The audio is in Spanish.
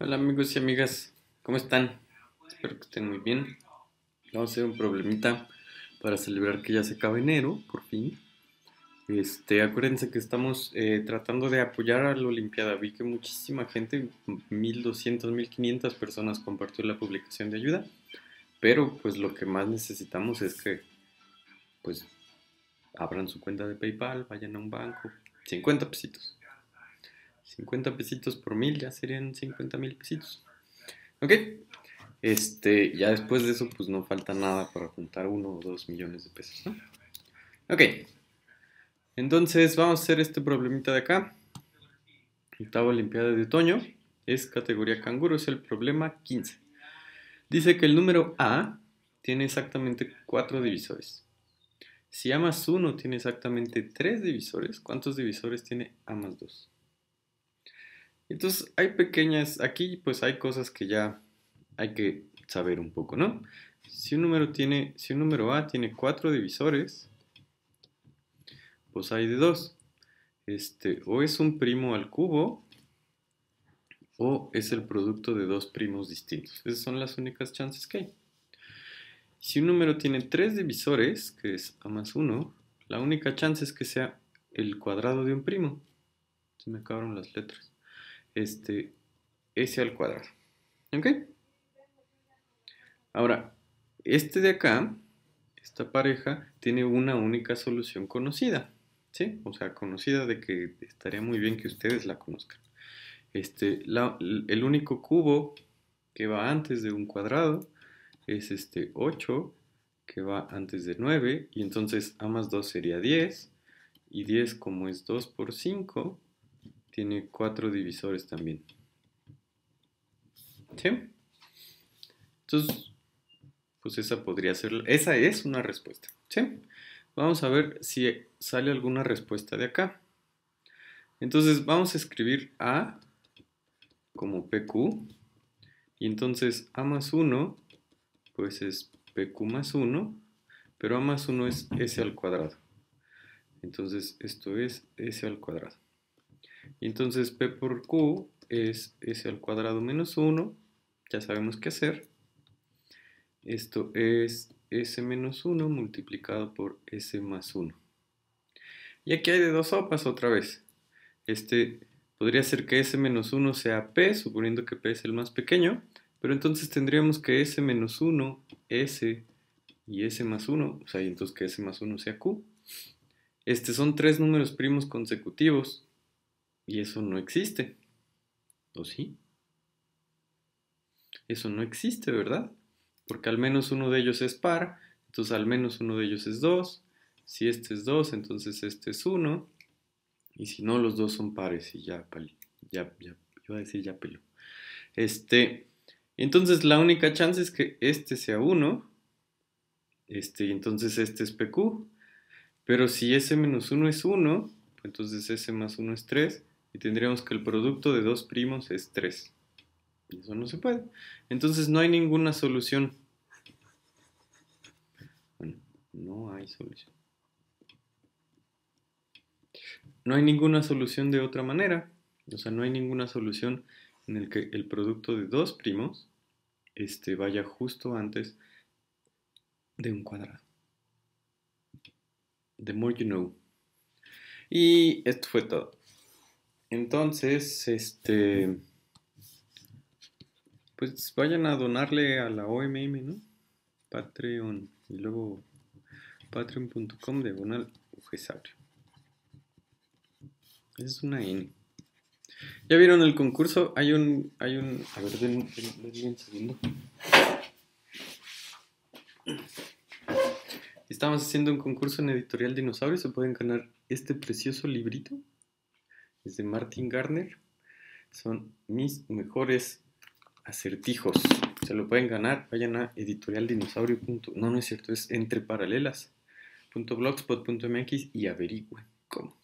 Hola amigos y amigas, ¿cómo están? Espero que estén muy bien. Vamos a hacer un problemita para celebrar que ya se acaba enero, por fin. Este, acuérdense que estamos eh, tratando de apoyar a la Olimpiada. Vi que muchísima gente, 1200, 1500 personas compartió la publicación de ayuda. Pero pues lo que más necesitamos es que pues abran su cuenta de PayPal, vayan a un banco, 50 pesitos. 50 pesitos por mil ya serían 50 mil pesitos. ¿Ok? Este, ya después de eso, pues no falta nada para juntar uno o dos millones de pesos, Ok. Entonces, vamos a hacer este problemita de acá. Octava Olimpiada de Otoño. Es categoría canguro, es el problema 15. Dice que el número A tiene exactamente cuatro divisores. Si A más 1 tiene exactamente tres divisores, ¿cuántos divisores tiene A más 2? Entonces hay pequeñas, aquí pues hay cosas que ya hay que saber un poco, ¿no? Si un número, tiene, si un número A tiene cuatro divisores, pues hay de dos. Este, o es un primo al cubo, o es el producto de dos primos distintos. Esas son las únicas chances que hay. Si un número tiene tres divisores, que es A más 1, la única chance es que sea el cuadrado de un primo. Se me acabaron las letras este, s al cuadrado. ¿Ok? Ahora, este de acá, esta pareja, tiene una única solución conocida. ¿Sí? O sea, conocida de que estaría muy bien que ustedes la conozcan. Este, el único cubo que va antes de un cuadrado es este 8, que va antes de 9, y entonces A más 2 sería 10, y 10 como es 2 por 5, tiene cuatro divisores también. ¿Sí? Entonces, pues esa podría ser, esa es una respuesta. ¿Sí? Vamos a ver si sale alguna respuesta de acá. Entonces vamos a escribir A como PQ. Y entonces A más 1, pues es PQ más 1, pero A más 1 es S al cuadrado. Entonces esto es S al cuadrado. Y entonces P por Q es S al cuadrado menos 1, ya sabemos qué hacer. Esto es S menos 1 multiplicado por S más 1. Y aquí hay de dos sopas otra vez. Este podría ser que S menos 1 sea P, suponiendo que P es el más pequeño, pero entonces tendríamos que S menos 1, S y S más 1, o sea, entonces que S más 1 sea Q. Este son tres números primos consecutivos, y eso no existe. ¿O sí? Eso no existe, ¿verdad? Porque al menos uno de ellos es par, entonces al menos uno de ellos es 2. Si este es 2, entonces este es 1. Y si no, los dos son pares y ya, ya, ya, iba a decir ya pelo. Este, entonces la única chance es que este sea 1. Este, entonces este es PQ. Pero si S menos 1 es 1, entonces S más 1 es 3 y tendríamos que el producto de dos primos es 3. eso no se puede. Entonces no hay ninguna solución. Bueno, no hay solución. No hay ninguna solución de otra manera. O sea, no hay ninguna solución en el que el producto de dos primos este, vaya justo antes de un cuadrado. The more you know. Y esto fue todo. Entonces, este, pues vayan a donarle a la OMM, ¿no? Patreon y luego patreon.com de Bonal Es una N. ¿Ya vieron el concurso? Hay un, hay un, a ver, den, un segundo. Estamos haciendo un concurso en Editorial Dinosaurio, se pueden ganar este precioso librito es de Martin Garner, Son mis mejores acertijos. Se lo pueden ganar. Vayan a editorialdinosaurio. No, no es cierto, es entre paralelas. y averigüen cómo.